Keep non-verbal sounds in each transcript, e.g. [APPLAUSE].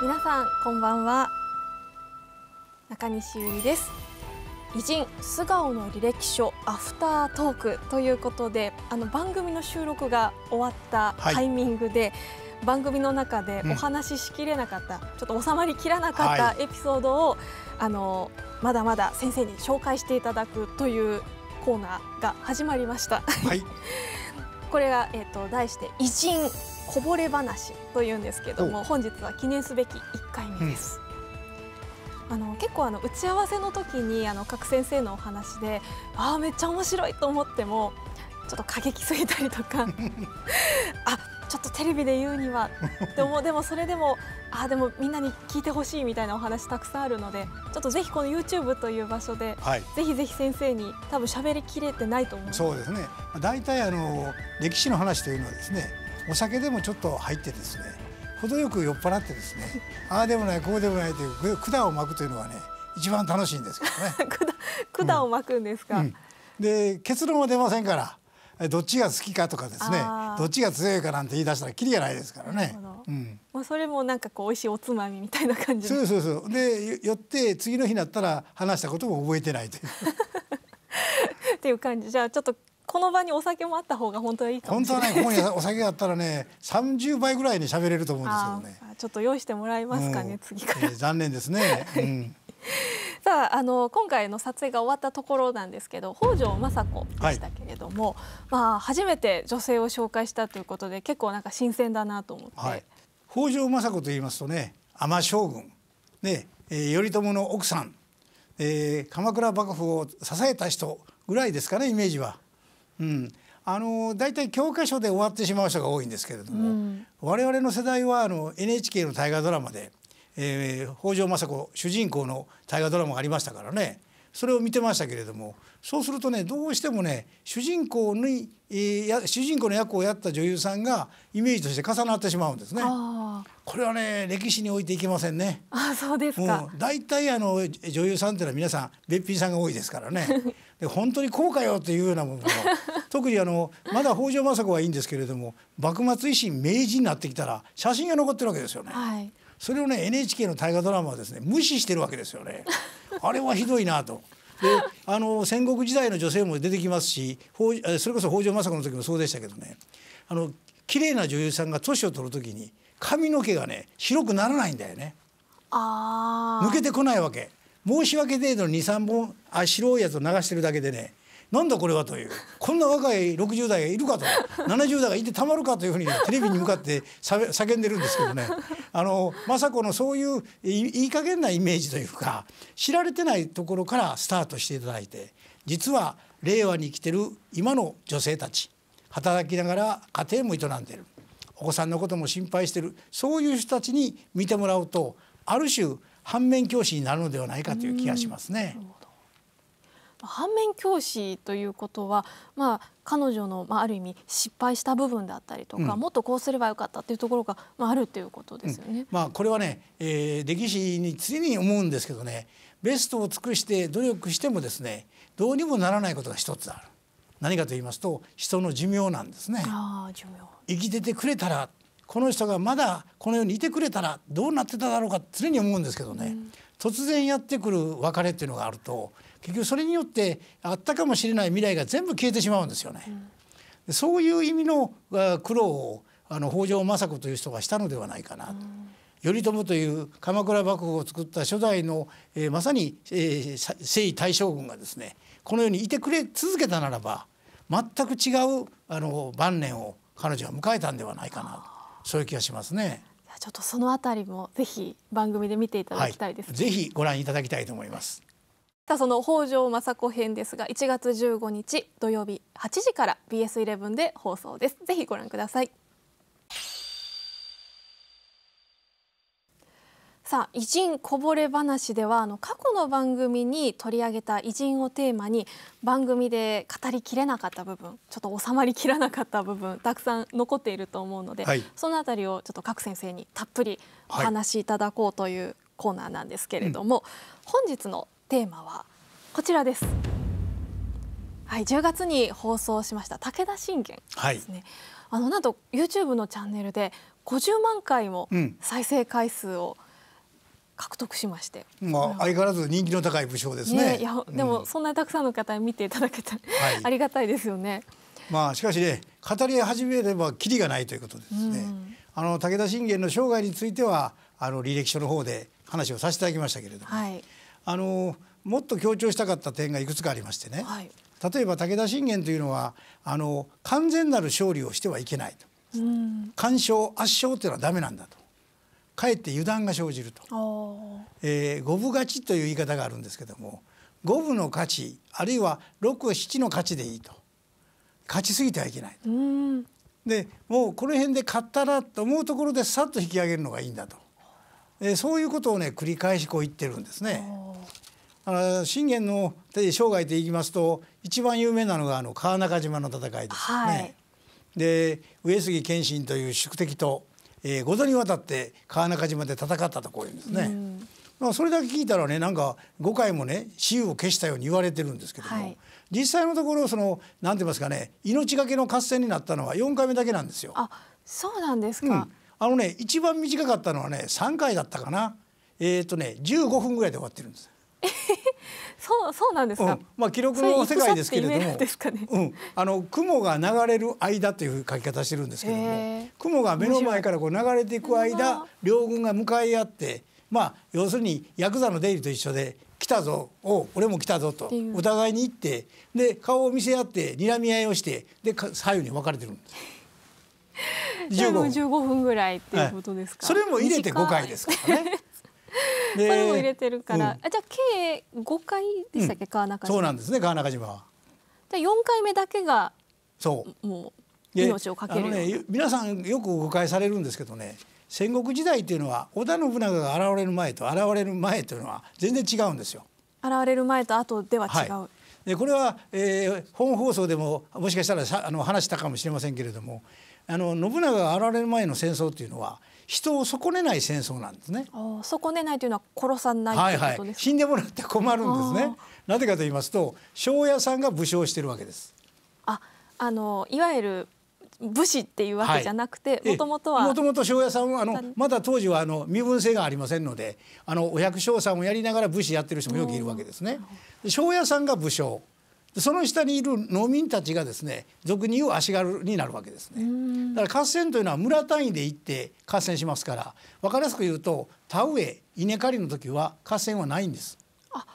皆さんこんばんは中西ゆりです偉人素顔の履歴書アフタートークということであの番組の収録が終わったタイミングで、はい、番組の中でお話ししきれなかった、うん、ちょっと収まりきらなかったエピソードを、はい、あのまだまだ先生に紹介していただくというコーナーが始まりました。はい、[LAUGHS] これが、えーと、と題して偉人こぼれ話というんですけども本日は記念すべき1回目です。うん、あの結構あの打ち合わせの時にあの各先生のお話でああめっちゃ面白いと思ってもちょっと過激すぎたりとか [LAUGHS] あちょっとテレビで言うにはでもでもそれでもあでもみんなに聞いてほしいみたいなお話たくさんあるのでちょっとぜひこの YouTube という場所で、はい、ぜひぜひ先生に多分喋りきれてないと思うそうですね大体あの歴史の話というのはですねお酒でもちょっと入ってですね程よく酔っ払ってですね [LAUGHS] ああでもないこうでもないという管を巻くというのはね一番楽しいんですけどね管 [LAUGHS] を巻くんですか、うんうん、で結論は出ませんからどっちが好きかとかですねどっちが強いかなんて言い出したらきりがないですからね、うん、まあそれもなんかこう美味しいおつまみみたいな感じそうそうそうで寄って次の日になったら話したことも覚えてないという [LAUGHS] っていう感じじゃあちょっとこの場にお酒もあった方が本当はいいかもしれない。本当はね、今夜お酒があったらね、三十倍ぐらいに喋れると思うんですよね。ちょっと用意してもらえますかね、うん、次から、えー、残念ですね。うん、[LAUGHS] さあ、あの今回の撮影が終わったところなんですけど、北条政子でしたけれども、はい、まあ初めて女性を紹介したということで結構なんか新鮮だなと思って。はい、北条政子と言いますとね、尼将軍ね、えー、頼朝の奥さん、えー、鎌倉幕府を支えた人ぐらいですかねイメージは。うん、あの大体教科書で終わってしまう人が多いんですけれども、うん、我々の世代はあの NHK の大河ドラマで、えー、北条政子主人公の大河ドラマがありましたからねそれを見てましたけれどもそうするとねどうしてもね主人公に、えー、主人公の役をやった女優さんがイメージとして重なってしまうんですね。これはね歴史においていけませんね。あそうですか。大体あの女優さんっていうのは皆さんべっぴんさんが多いですからね。[LAUGHS] で本当にこうかよっていうようなものも [LAUGHS] 特にあのまだ北条政子はいいんですけれども幕末維新明治になってきたら写真が残ってるわけですよね。はい、それをね NHK の大河ドラマはですね無視してるわけですよね。[LAUGHS] あれはひどいなと。であの戦国時代の女性も出てきますしそれこそ北条政子の時もそうでしたけどねあの綺麗な女優さんが年を取る時に髪の毛がね白くならないんだよね抜けてこないわけ申し訳程度に23本あ白いやつを流してるだけでねなんだこれはというこんな若い60代がいるかと70代がいてたまるかというふうにテレビに向かって叫んでるんですけどねあの政子のそういういい加減なイメージというか知られてないところからスタートしていただいて実は令和に生きてる今の女性たち働きながら家庭も営んでるお子さんのことも心配してるそういう人たちに見てもらうとある種反面教師になるのではないかという気がしますね。反面教師ということは、まあ、彼女の、まあ、ある意味失敗した部分であったりとか、うん、もっとこうすればよかったっていうところが、まあ、あるっていうことですよね。うん、まあ、これはね、えー、歴史に常に思うんですけどねベストを尽くして努力してもですねどうにもならないことが一つある。何かと言いますと人の寿命なんですね。あ寿命生きててくれたらこの人がまだこの世にいてくれたらどうなってただろうか常に思うんですけどね、うん、突然やってくる別れっていうのがあると結局それによってあったかもしれない未来が全部消えてしまうんですよね。うん、そういう意味の苦労をあの北条政子という人がしたのではないかなうん、頼朝という鎌倉幕府を作った初代の、えー、まさに、えー、征夷大将軍がですねこのようにいてくれ続けたならば全く違うあの晩年を彼女は迎えたんではないかなそういう気がしますね。ちょっとそのあたりもぜひ番組で見ていただきたいです、はい、ぜひご覧いただきたいと思います。さあその北条政子編ですが1月15日土曜日8時から BS11 で放送ですぜひご覧くださいさあ偉人こぼれ話ではあの過去の番組に取り上げた偉人をテーマに番組で語りきれなかった部分ちょっと収まりきらなかった部分たくさん残っていると思うので、はい、そのあたりをちょっと各先生にたっぷりお話しいただこうというコーナーなんですけれども、はいうん、本日のテーマはこちらです。はい、10月に放送しました武田信玄ですね。はい、あのなんと YouTube のチャンネルで50万回も再生回数を、獲得しまして、まあ、相変わらず人気の高い武将ですね。ねいや、でも、そんなにたくさんの方に見ていただけた、う [LAUGHS] ありがたいですよね。まあ、しかしね、語り始めればきりがないということですね。うん、あの武田信玄の生涯については、あの履歴書の方で話をさせていただきましたけれども。はいあのもっと強調したかった点がいくつかありましてね、はい、例えば武田信玄というのはあの完全なる勝利をしてはいけないと干渉圧勝というのはダメなんだとかえって油断が生じると五、えー、分勝ちという言い方があるんですけども五分の勝ちあるいは六七の勝ちでいいと勝ちすぎてはいけないと。でもうこの辺で勝ったなと思うところでさっと引き上げるのがいいんだと。えそういうことをね繰り返しこう言ってるんですね。あの信玄の生涯でいきますと一番有名なのがあの川中島の戦いですね。はい、で上杉謙信という宿敵と、えー、5度にわたって川中島で戦ったとこういうんですね。うんまあ、それだけ聞いたらねなんか5回もね死有を消したように言われてるんですけども、はい、実際のところその何て言いますかね命がけの合戦になったのは4回目だけなんですよ。あそうなんですか、うんあのね一番短かったのはね3回だったかなえっ、ー、とね十五分ぐらいで終わってるんです。[LAUGHS] そうそうなんですか、うん、まあ記録の世界ですけれども、ね、うん、あの雲が流れる間という書き方してるんですけれども雲が目の前からこう流れていく間両軍が向かい合ってまあ要するにヤクザの出入りと一緒で「来たぞ」お「俺も来たぞと」お互いに言ってで顔を見せ合って睨み合いをしてで左右に分かれてるんです。[LAUGHS] 十五分1分ぐらいっていうことですか、はい、それも入れて五回ですからねそれも入れてるから、うん、あじゃあ計五回でしたっけ、うん、川中島そうなんですね川中島はじゃ四回目だけがそうもう命をかける、ね、皆さんよく誤解されるんですけどね戦国時代っていうのは織田信長が現れる前と現れる前というのは全然違うんですよ現れる前と後では違う、はい、でこれは、えー、本放送でももしかしたらさあの話したかもしれませんけれどもあの信長が現れる前の戦争っていうのは人を損ねない戦争なんですね。損ねないというのは殺さないはいはい、死んでもらって困るんですね。なぜかと言いますと、庄屋さんが武将しているわけです。あ、あのいわゆる武士っていうわけじゃなくて、もともとは。もともと庄屋さんはあのまだ当時はあの身分制がありませんので、あのお百姓さんをやりながら武士やってる人もよくいるわけですね。庄屋さんが武将。その下にいる農民たちがですね俗に言う足軽になるわけですねだから合戦というのは村単位で行って合戦しますから分かりやすく言うと田植え稲刈りの時は合戦はないんですあ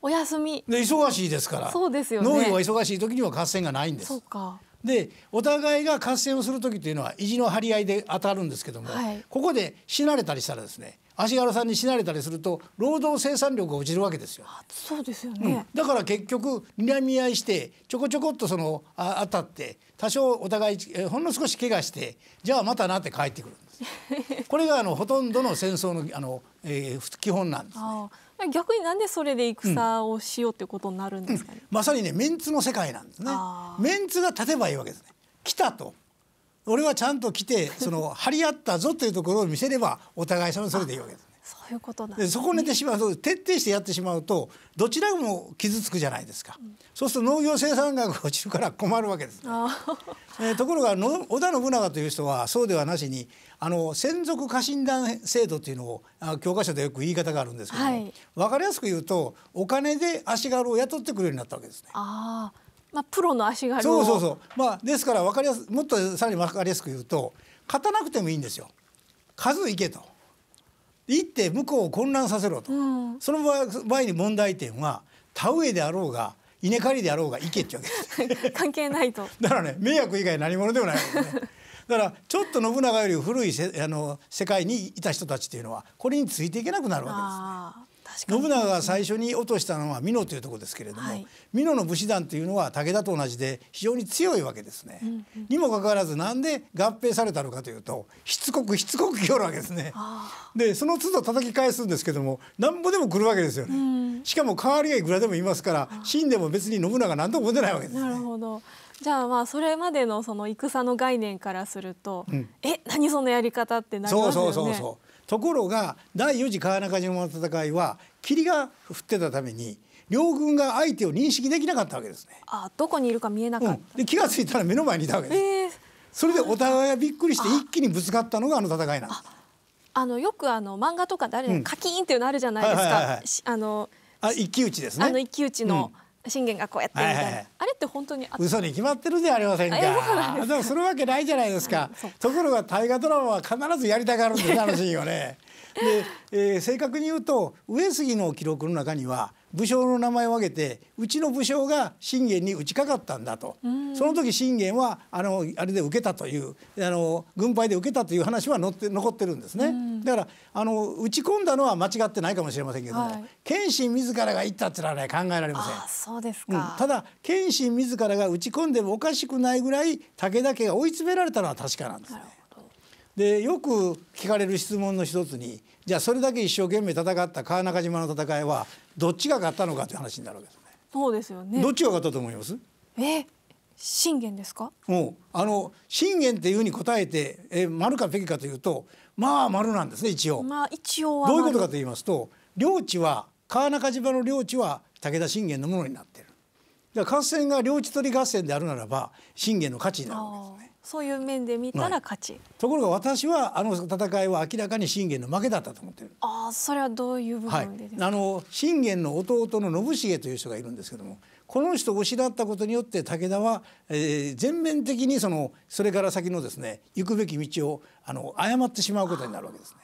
お休みで忙しいですからそうですよ、ね、農業が忙しい時には合戦がないんですそうかでお互いが合戦をする時というのは意地の張り合いで当たるんですけども、はい、ここで死なれたりしたらですね足軽さんに死なれたりすると労働生産力が落ちるわけですよ。そうですよね、うん、だから結局睨み合いしてちょこちょこっとそのあ当たって多少お互いえほんの少し怪我してじゃあまたなって帰ってくるんです。これがあのほとんどの戦争のあの、えー、基本なんです、ね。逆になんでそれで戦をしようってことになるんですかね、うん、まさにねメンツの世界なんですねメンツが立てばいいわけですね来たと俺はちゃんと来てその張り合ったぞというところを見せればお互いそれでいいわけですそういうことなんで、ね、そこ寝てしまうと徹底してやってしまうとどちらも傷つくじゃないですか、うん、そうすると農業生産額が落ちるから困るわけです、ね、えー、ところがの織田信長という人はそうではなしにあの専属家臣団制度というのをあ教科書でよく言い方があるんですけども、はい、分かりやすく言うとお金で足軽を雇ってくれるようになったわけですね。あまあ、プロの足軽そうそうそう、まあ、ですから分かりやすもっとさらに分かりやすく言うと勝たなくてもいいんですよ数いけと。行って向こうを混乱させろと、うん、その場合に問題点は田植えであろうが稲刈りであろうが行けってわけです [LAUGHS] 関係ないとだからね迷惑以外何者でもないね [LAUGHS] だからちょっと信長より古いせあの世界にいた人たちっていうのはこれについていけなくなるわけですね。信長が最初に落としたのは美濃というところですけれども、はい、美濃の武士団というのは武田と同じで非常に強いわけですね。うんうん、にもかかわらずなんで合併されたのかというとしつこくしつこく来るわけですね。でその都度叩き返すんですけどもなんぼでも来るわけですよね。うん、しかも代わりがいくらでもいますから死んでも別に信長何とも思ってないわけです、ね、なるほどじゃあまあそれまでのその戦の概念からすると、うん、え何そのやり方ってなりますよね。そうそうそうそうところが第4次川中島の戦いは霧が降ってたために両軍が相手を認識できなかったわけですね。あどこにいるか見えなかった、うん、で気が付いたら目の前にいたわけです。えー、それでお互いがびっくりして一気にぶつかったのがあの戦いなんです。あのよくあの漫画とか誰でカキーンっていうのあるじゃないですか。あのあ一騎打ちですね。あの一騎打ちの、うん信玄がこうやってみたいな、はいはいはい、あれって本当に嘘に決まってるじゃありませんかでもするわけないじゃないですか、[LAUGHS] うところが大河ドラマは必ずやりたがるんで楽しいよねで、えー、正確に言うと上杉の記録の中には「武将の名前を挙げてうちの武将が信玄に打ちかかったんだと、ん、その時信玄はあのあれで受けたというあの軍配で受けたという話はのって残ってるんですね、だからあの打ち込んだのは間違ってないかもしれませんけども、はい、謙信自らが言ったってのはね考えられませんそうですか、うん、ただ謙信自らが打ち込んでもおかしくないぐらい武田家が追い詰められたのは確かなんですね。でよく聞かれる質問の一つにじゃあそれだけ一生懸命戦った川中島の戦いはどっちが勝ったのかという話になるわけですね。そうですよね。どっちが勝ったと思います？え、信玄ですか？うん、あの信玄っていうふうに答えてえ丸かペキかというとまあ丸なんですね一応。まあ一応は。どういうことかと言いますと領地は川中島の領地は武田信玄のものになっている。だから合戦が領地取り合戦であるならば信玄の価値になるわけですね。そういう面で見たら勝ち、はい、ところが私はあの戦いは明らかに信玄の負けだったと思ってるああそれはどういう部分で、はい、あの信玄の弟の信繁という人がいるんですけどもこの人を失ったことによって武田は、えー、全面的にそのそれから先のですね行くべき道をあの誤ってしまうことになるわけですね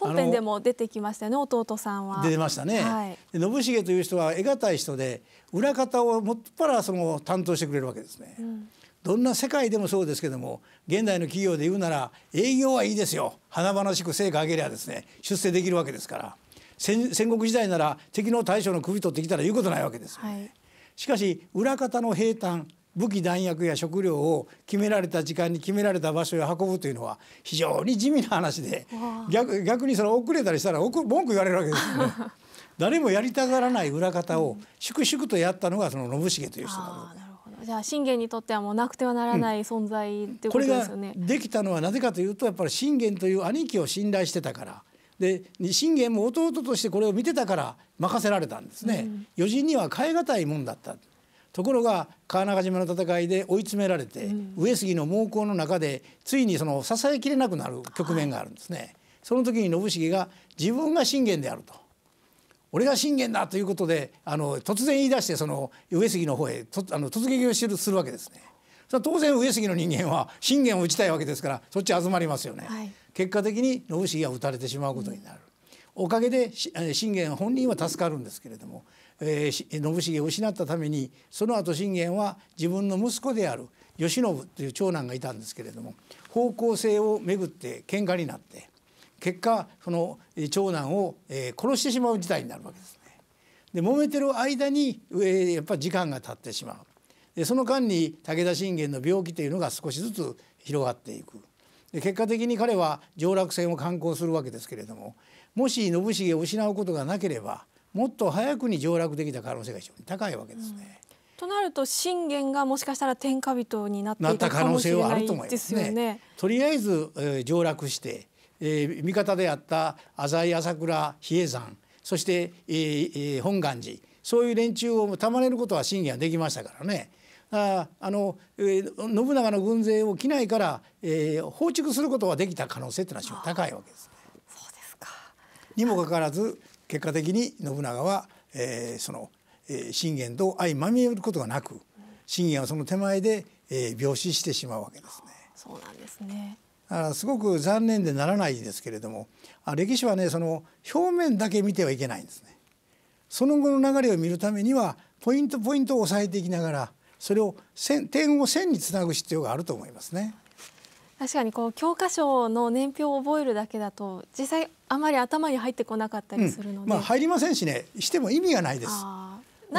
本編でも出てきましたよね弟さんは。出てましたね。はい、信繁という人は得難い人で裏方をもっぱらその担当してくれるわけですね。うん、どんな世界でもそうですけども現代の企業で言うなら営業はいいですよ華々しく成果上げりゃですね出世できるわけですから戦国時代なら敵の大将の首取ってきたら言うことないわけですよね、はい、しかし裏方の平坦武器弾薬や食料を決められた時間に決められた場所へ運ぶというのは非常に地味な話で逆逆にその遅れたりしたら文句言われるわけですよね。[LAUGHS] 誰もやりたがらない裏方を粛々とやったのがその信繁という人だと。じゃあ信玄にとってはもうなくてはならない存在、ということですよね。できたのはなぜかというとやっぱり信玄という兄貴を信頼してたから。で信玄も弟としてこれを見てたから任せられたんですね。うん、余人には代え難いもんだった。ところが川中島の戦いで追い詰められて、うん、上杉の猛攻の中でついにその支えきれなくなる局面があるんですね。はい、その時に信繁が自分が信玄であると俺が信玄だということであの突然言い出してその上杉の方へとあの突撃をするわけですね。当然上杉の人間は信玄を打ちたいわけですからそっち集まりますよね。はい、結果的に信繁が撃たれてしまうことになる。うんおかげで信玄本人は助かるんですけれどもえー、信繁を失ったためにその後信玄は自分の息子である慶喜という長男がいたんですけれども方向性をめぐって喧嘩になって結果その長男を、えー、殺してしまう事態になるわけですね。で揉めてる間に、えー、やっぱ時間が経ってしまう。でその間に武田信玄の病気というのが少しずつ広がっていく。で結果的に彼は上洛船を観光するわけですけれどももし信繁を失うことがなければもっと早くに上洛できた可能性が非常に高いわけですね。うん、となると信玄がもしかしたら天下人になっていた可能性はあると思いますね。ねとりあえず、えー、上洛して、えー、味方であった浅井朝倉比叡山そして、えーえー、本願寺そういう連中を束ねることは信玄はできましたからね。ああの、えー、信長の軍勢を機内から、えー、放逐することはできた可能性というのは高いわけです、ね、そうですかにもかかわらず結果的に信長は、えー、その信玄と相まみえることがなく信玄はその手前で、えー、病死してしまうわけですね。そうなんですねだからすごく残念でならないですけれどもあ歴史はねその表面だけ見てはいけないんですね。その後の流れを見るためにはポイントポイントを押さえていきながらそれを点を線につなぐ必要があると思いますね。確かにこう教科書の年表を覚えるだけだと実際あまり頭に入ってこなかったりするので、うん、まあ、入りませんしねしても意味がないです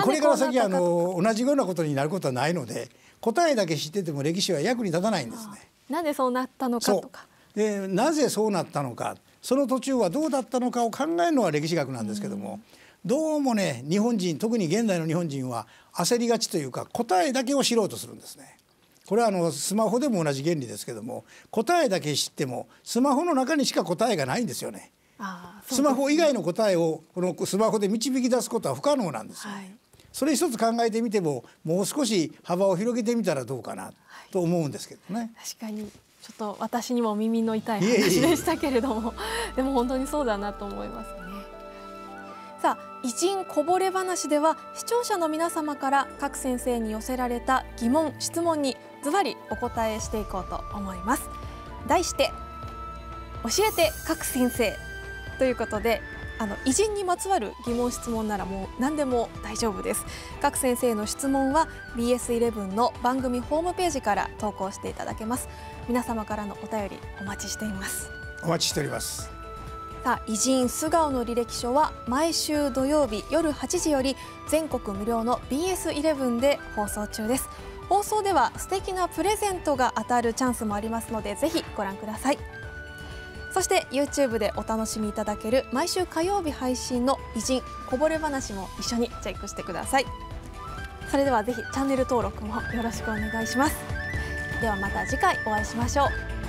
これから先あの同じようなことになることはないので答えだけ知ってても歴史は役に立たないんですねなぜそうなったのかとかでなぜそうなったのかその途中はどうだったのかを考えるのは歴史学なんですけども、うん、どうもね日本人特に現代の日本人は焦りがちというか答えだけを知ろうとするんですねこれはあのスマホでも同じ原理ですけども答えだけ知ってもスマホの中にしか答えがないんですよね。ああスマホ以外の答えをこのスマホで導き出すことは不可能なんですよ、はい、それ一つ考えてみてももう少し幅を広げてみたらどうかなと思うんですけどね、はい、確かにちょっと私にも耳の痛い話でしたけれどもでも本当にそうだなと思いますねさあ偉人こぼれ話では視聴者の皆様から各先生に寄せられた疑問質問にズバリお答えしていこうと思います題して教えて各先生ということであの偉人にまつわる疑問質問ならもう何でも大丈夫です各先生の質問は BS11 の番組ホームページから投稿していただけます皆様からのお便りお待ちしていますお待ちしておりますさあ偉人素顔の履歴書は毎週土曜日夜8時より全国無料の BS11 で放送中です放送では素敵なプレゼントが当たるチャンスもありますのでぜひご覧くださいそして YouTube でお楽しみいただける毎週火曜日配信の偉人こぼれ話も一緒にチェックしてくださいそれではぜひチャンネル登録もよろしくお願いしますではまた次回お会いしましょう